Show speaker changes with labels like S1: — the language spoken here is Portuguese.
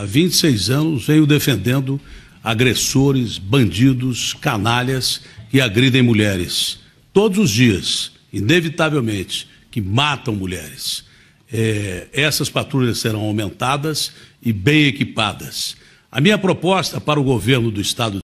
S1: há 26 anos venho defendendo agressores, bandidos, canalhas que agridem mulheres. Todos os dias, inevitavelmente, que matam mulheres. É, essas patrulhas serão aumentadas e bem equipadas. A minha proposta para o governo do estado